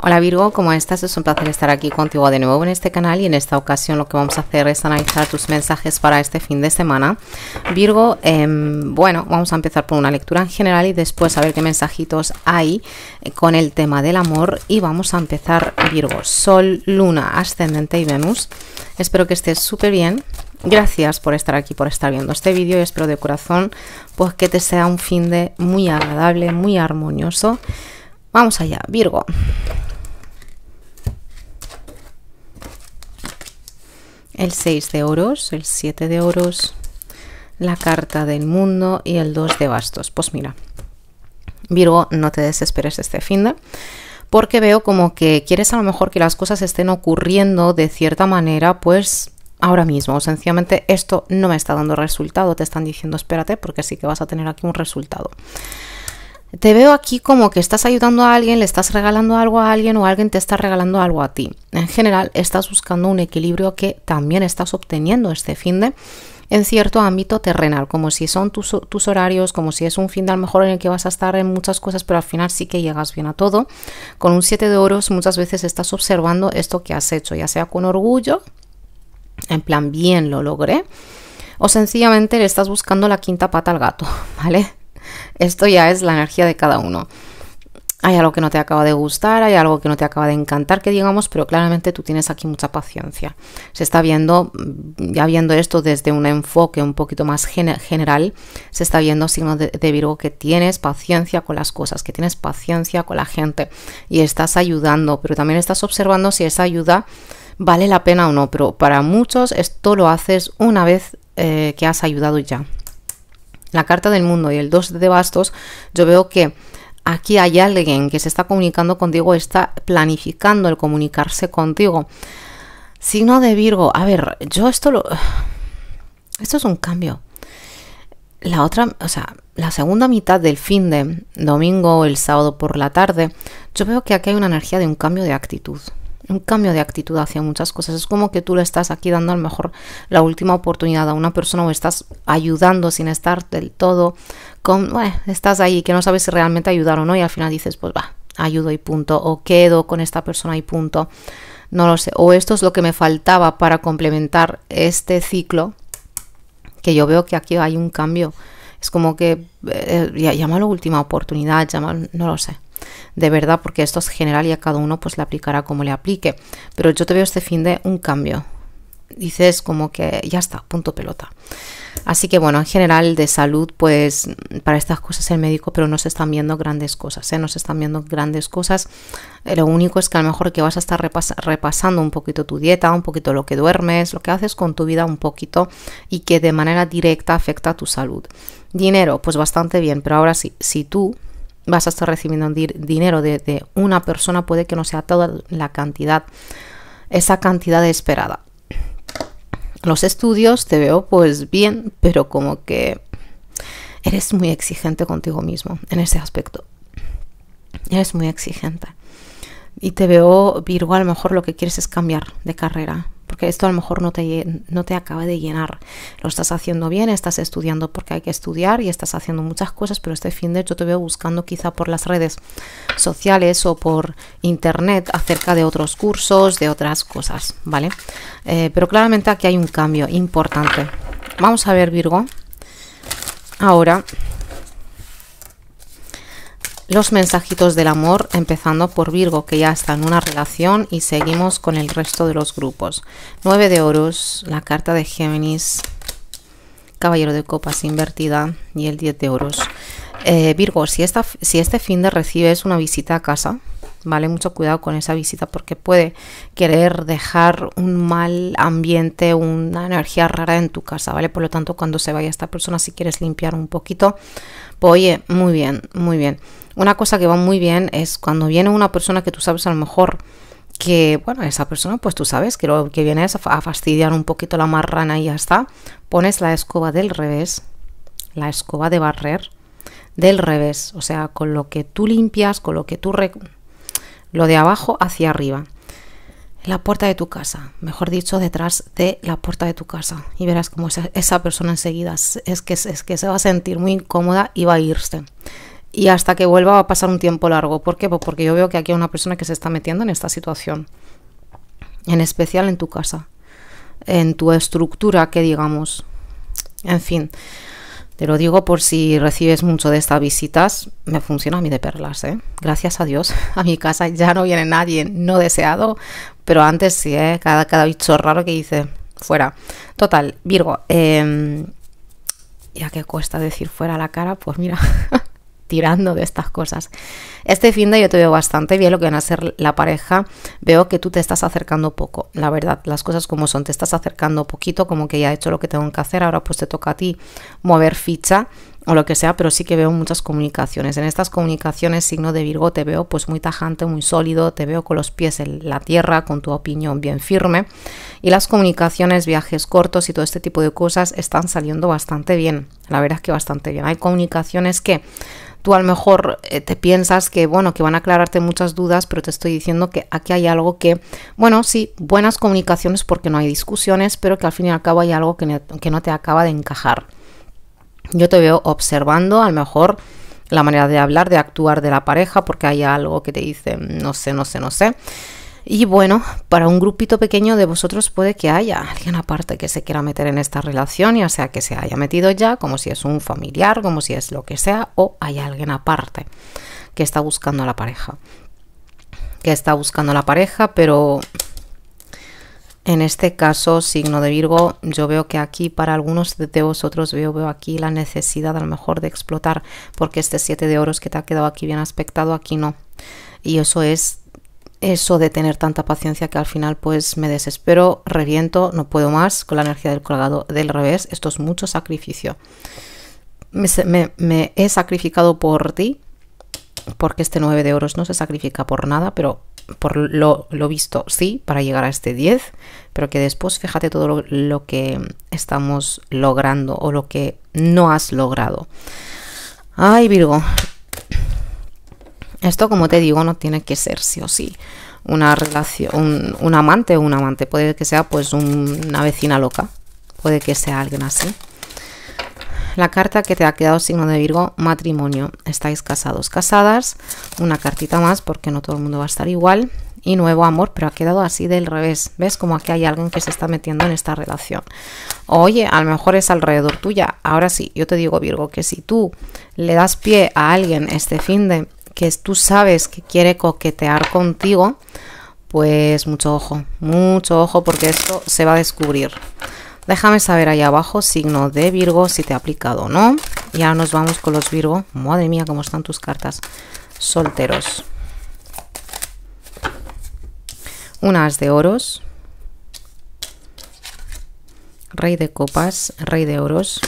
Hola Virgo, ¿cómo estás? Es un placer estar aquí contigo de nuevo en este canal y en esta ocasión lo que vamos a hacer es analizar tus mensajes para este fin de semana. Virgo, em, bueno, vamos a empezar por una lectura en general y después a ver qué mensajitos hay eh, con el tema del amor y vamos a empezar Virgo, Sol, Luna, Ascendente y Venus. Espero que estés súper bien. Gracias por estar aquí, por estar viendo este vídeo y espero de corazón pues que te sea un fin de muy agradable, muy armonioso. Vamos allá, Virgo. El 6 de oros, el 7 de oros, la carta del mundo y el 2 de bastos. Pues mira, Virgo, no te desesperes este fin de porque veo como que quieres a lo mejor que las cosas estén ocurriendo de cierta manera, pues ahora mismo. Sencillamente esto no me está dando resultado, te están diciendo espérate porque sí que vas a tener aquí un resultado te veo aquí como que estás ayudando a alguien, le estás regalando algo a alguien o alguien te está regalando algo a ti. En general, estás buscando un equilibrio que también estás obteniendo este fin de en cierto ámbito terrenal, como si son tus, horarios, como si es un fin de a lo mejor en el que vas a estar en muchas cosas, pero al final sí que llegas bien a todo. Con un 7 de oros muchas veces estás observando esto que has hecho, ya sea con orgullo, en plan bien lo logré, o sencillamente le estás buscando la quinta pata al gato, ¿vale? Esto ya es la energía de cada uno. Hay algo que no te acaba de gustar, hay algo que no te acaba de encantar, que digamos, pero claramente tú tienes aquí mucha paciencia. Se está viendo, mm, ya viendo esto desde un enfoque un poquito más general, se está viendo signo de, Virgo que tienes paciencia con las cosas, que tienes paciencia con la gente y estás ayudando, pero también estás observando si esa ayuda vale la pena o no, pero para muchos esto lo haces una vez eh, que has ayudado ya la carta del mundo y el 2 de bastos, yo veo que aquí hay alguien que se está comunicando contigo, está planificando el comunicarse contigo. Signo de Virgo, a ver, yo esto lo... Esto es un cambio. La otra, o sea, la segunda mitad del fin de domingo o el sábado por la tarde, yo veo que aquí hay una energía de un cambio de actitud un cambio de actitud hacia muchas cosas. Es como que tú le estás aquí dando a lo mejor la última oportunidad a una persona o estás ayudando sin estar del todo con, estás ahí que no sabes si realmente ayudar o no y al final dices, pues va, ayudo y punto, o quedo con esta persona y punto, no lo sé. O esto es lo que me faltaba para complementar este ciclo, que yo veo que aquí hay un cambio. Es como que, llama eh, la última oportunidad, ya no lo sé de verdad, porque esto es general y a cada uno pues le aplicará como le aplique. Pero yo te veo este fin de un cambio. Dices como que ya está, punto pelota. Así que bueno, en general de salud, pues para estas cosas el médico, pero no se están viendo grandes cosas, ¿eh? no se están viendo grandes cosas. Eh, lo único es que a lo mejor que vas a estar repasando un poquito tu dieta, un poquito lo que duermes, lo que haces con tu vida un poquito y que de manera directa afecta a tu salud. Dinero, pues bastante bien, pero ahora sí, si tú vas a estar recibiendo dinero de, de, una persona, puede que no sea toda la cantidad, esa cantidad esperada. Los estudios te veo pues bien, pero como que eres muy exigente contigo mismo en ese aspecto. Eres muy exigente. Y te veo, Virgo, a lo mejor lo que quieres es cambiar de carrera, porque esto a lo mejor no te, no te acaba de llenar. Lo estás haciendo bien, estás estudiando porque hay que estudiar y estás haciendo muchas cosas, pero este fin de yo te veo buscando quizá por las redes sociales o por internet acerca de otros cursos, de otras cosas, ¿vale? Eh, pero claramente aquí hay un cambio importante. Vamos a ver Virgo. Ahora los mensajitos del amor, empezando por Virgo, que ya está en una relación, y seguimos con el resto de los grupos. 9 de oros, la carta de Géminis, Caballero de Copas invertida y el 10 de oros. Eh, Virgo, si, esta, si este fin de recibes una visita a casa, ¿vale? Mucho cuidado con esa visita porque puede querer dejar un mal ambiente, una energía rara en tu casa, ¿vale? Por lo tanto, cuando se vaya esta persona, si quieres limpiar un poquito, pues, oye, muy bien, muy bien. Una cosa que va muy bien es cuando viene una persona que tú sabes a lo mejor que, bueno, esa persona, pues tú sabes que lo que viene es a fastidiar un poquito la marrana y ya está. Pones la escoba del revés, la escoba de barrer del revés, o sea, con lo que tú limpias, con lo que tú lo de abajo hacia arriba. la puerta de tu casa, mejor dicho, detrás de la puerta de tu casa. Y verás cómo esa, persona enseguida es que, es que se va a sentir muy incómoda y va a irse y hasta que vuelva va a pasar un tiempo largo. ¿Por qué? Pues porque yo veo que aquí hay una persona que se está metiendo en esta situación, en especial en tu casa, en tu estructura, que digamos. En fin, te lo digo por si recibes mucho de estas visitas, me funciona a mí de perlas, ¿eh? Gracias a Dios, a mi casa ya no viene nadie no deseado, pero antes sí, ¿eh? Cada, cada bicho raro que dice, fuera. Total, Virgo, em, ya que cuesta decir fuera la cara, pues mira, tirando de estas cosas. Este fin de yo te veo bastante bien lo que van a ser la pareja. Veo que tú te estás acercando poco, la verdad, las cosas como son, te estás acercando poquito, como que ya he hecho lo que tengo que hacer, ahora pues te toca a ti mover ficha o lo que sea, pero sí que veo muchas comunicaciones. En estas comunicaciones, signo de Virgo, te veo pues muy tajante, muy sólido, te veo con los pies en la tierra, con tu opinión bien firme. Y las comunicaciones, viajes cortos y todo este tipo de cosas están saliendo bastante bien. La verdad es que bastante bien. Hay comunicaciones que tú a lo mejor eh, te piensas que, bueno, que van a aclararte muchas dudas, pero te estoy diciendo que aquí hay algo que, bueno, sí, buenas comunicaciones porque no hay discusiones, pero que al fin y al cabo hay algo que, que no te acaba de encajar. Yo te veo observando, a lo mejor la manera de hablar, de actuar de la pareja, porque hay algo que te dice, mm, no sé, no sé, no sé. Y bueno, para un grupito pequeño de vosotros puede que haya alguien aparte que se quiera meter en esta relación, ya sea que se haya metido ya, como si es un familiar, como si es lo que sea, o hay alguien aparte que está buscando a la pareja. Que está buscando a la pareja, pero en este caso, signo de Virgo, yo veo que aquí para algunos de vosotros veo, veo aquí la necesidad a lo mejor de explotar, porque este siete de oros que te ha quedado aquí bien aspectado, aquí no. Y eso es eso de tener tanta paciencia que al final pues me desespero, reviento, no puedo más con la energía del colgado del revés. Esto es mucho sacrificio. Me, he sacrificado por ti, porque este 9 de oros no se sacrifica por nada, pero por lo, visto sí, para llegar a este 10, pero que después fíjate todo lo que estamos logrando o lo que no has logrado. Ay, Virgo, esto, como te digo, no tiene que ser sí o sí una relación, un, amante o un amante. Puede que sea pues una vecina loca. Puede que sea alguien así. La carta que te ha quedado signo de Virgo, matrimonio. Estáis casados, casadas. Una cartita más porque no todo el mundo va a estar igual. Y nuevo amor, pero ha quedado así del revés. ¿Ves? Como aquí hay alguien que se está metiendo en esta relación. Oye, a lo mejor es alrededor tuya. Ahora sí, yo te digo Virgo, que si tú le das pie a alguien este fin de que tú sabes que quiere coquetear contigo, pues mucho ojo, mucho ojo porque esto se va a descubrir. Déjame saber ahí abajo, signo de Virgo, si te ha aplicado o no. Y ahora nos vamos con los Virgo. Madre mía, cómo están tus cartas. Solteros. Unas de oros. Rey de copas, rey de oros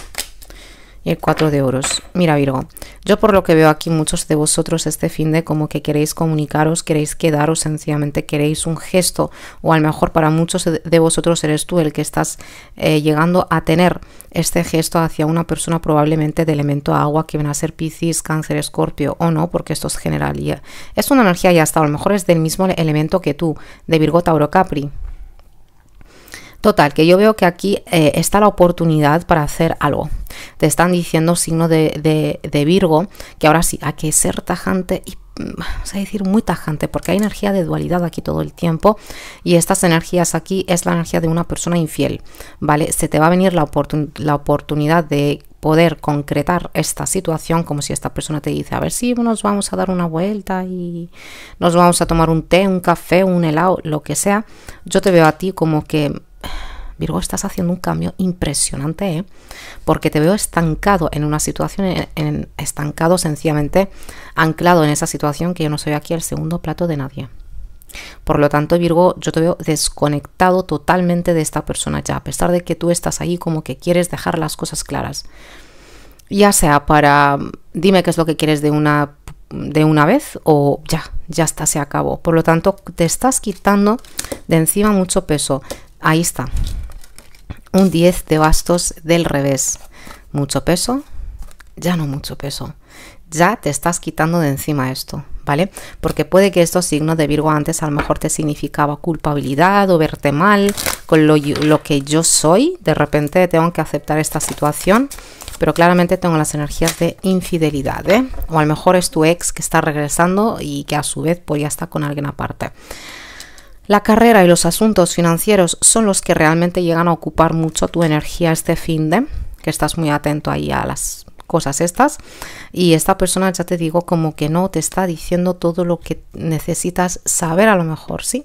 y el 4 de oros. Mira Virgo, yo por lo que veo aquí muchos de vosotros este fin de como que queréis comunicaros, queréis quedaros, sencillamente queréis un gesto o a lo mejor para muchos de vosotros eres tú el que estás eh, llegando a tener este gesto hacia una persona probablemente de elemento agua que van a ser Piscis, Cáncer, Escorpio o no, porque esto es general. Y es una energía ya está, a lo mejor es del mismo elemento que tú, de Virgo, Tauro, Capri. Total, que yo veo que aquí eh, está la oportunidad para hacer algo, te están diciendo, signo de, Virgo, que ahora sí, hay que ser tajante y mm, vamos a decir muy tajante porque hay energía de dualidad aquí todo el tiempo y estas energías aquí es la energía de una persona infiel, ¿vale? Se te va a venir la, oportunidad de poder concretar esta situación como si esta persona te dice, a ver si sí, nos vamos a dar una vuelta y nos vamos a tomar un té, un café, un helado, lo que sea. Yo te veo a ti como que Virgo, estás haciendo un cambio impresionante, ¿eh? porque te veo estancado en una situación, estancado sencillamente, anclado en esa situación que yo no soy aquí el segundo plato de nadie. Por lo tanto, Virgo, yo te veo desconectado totalmente de esta persona ya, a pesar de que tú estás ahí como que quieres dejar las cosas claras. Ya sea para dime qué es lo que quieres de una de una vez o ya, ya está, se acabó. Por lo tanto, te estás quitando de encima mucho peso. Ahí está, un 10 de bastos del revés. Mucho peso, ya no mucho peso. Ya te estás quitando de encima esto, ¿vale? Porque puede que estos signos de Virgo antes a lo mejor te significaba culpabilidad o verte mal con lo, que yo soy. De repente tengo que aceptar esta situación pero claramente tengo las energías de infidelidad, ¿eh? O a lo mejor es tu ex que está regresando y que a su vez pues ya está con alguien aparte. La carrera y los asuntos financieros son los que realmente llegan a ocupar mucho tu energía este fin de que estás muy atento ahí a las cosas estas y esta persona ya te digo como que no te está diciendo todo lo que necesitas saber a lo mejor, ¿sí?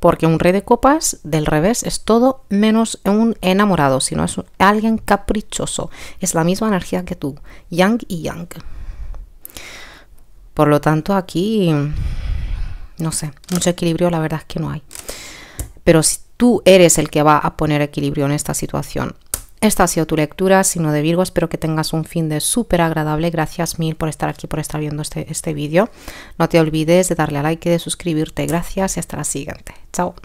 Porque un rey de copas del revés es todo menos un enamorado, sino es alguien caprichoso. Es la misma energía que tú, yang y yang. Por lo tanto, aquí no sé, mucho equilibrio la verdad es que no hay. Pero si tú eres el que va a poner equilibrio en esta situación. Esta ha sido tu lectura, sino de Virgo. Espero que tengas un fin de súper agradable. Gracias mil por estar aquí, por estar viendo este, este vídeo. No te olvides de darle a like y de suscribirte. Gracias y hasta la siguiente. Chao.